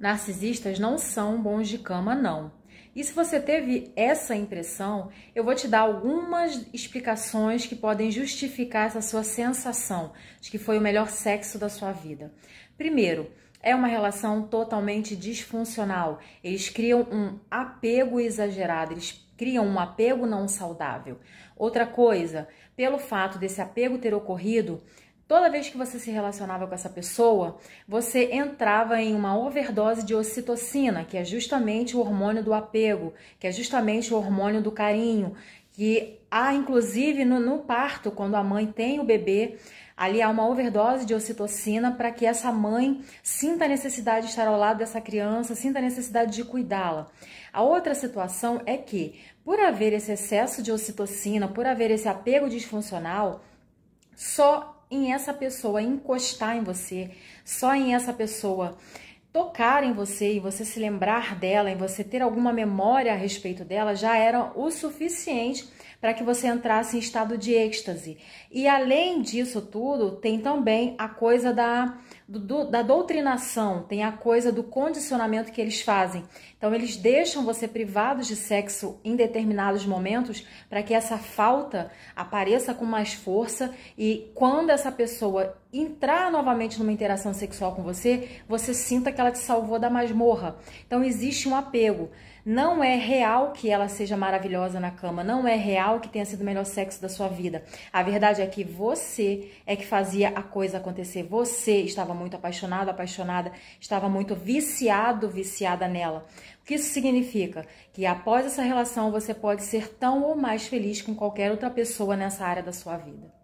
narcisistas não são bons de cama, não. E se você teve essa impressão, eu vou te dar algumas explicações que podem justificar essa sua sensação de que foi o melhor sexo da sua vida. Primeiro, é uma relação totalmente disfuncional. Eles criam um apego exagerado, eles criam um apego não saudável. Outra coisa, pelo fato desse apego ter ocorrido, Toda vez que você se relacionava com essa pessoa, você entrava em uma overdose de ocitocina, que é justamente o hormônio do apego, que é justamente o hormônio do carinho, que há inclusive no, no parto, quando a mãe tem o bebê, ali há uma overdose de ocitocina para que essa mãe sinta a necessidade de estar ao lado dessa criança, sinta a necessidade de cuidá-la. A outra situação é que, por haver esse excesso de ocitocina, por haver esse apego disfuncional, só em essa pessoa encostar em você, só em essa pessoa tocar em você e você se lembrar dela, em você ter alguma memória a respeito dela, já era o suficiente para que você entrasse em estado de êxtase. E além disso tudo, tem também a coisa da do, da doutrinação, tem a coisa do condicionamento que eles fazem. Então, eles deixam você privados de sexo em determinados momentos para que essa falta apareça com mais força e quando essa pessoa entrar novamente numa interação sexual com você, você sinta que ela te salvou da masmorra. Então existe um apego. Não é real que ela seja maravilhosa na cama, não é real que tenha sido o melhor sexo da sua vida. A verdade é que você é que fazia a coisa acontecer. Você estava muito apaixonado, apaixonada, estava muito viciado, viciada nela. O que isso significa? Que após essa relação você pode ser tão ou mais feliz com qualquer outra pessoa nessa área da sua vida.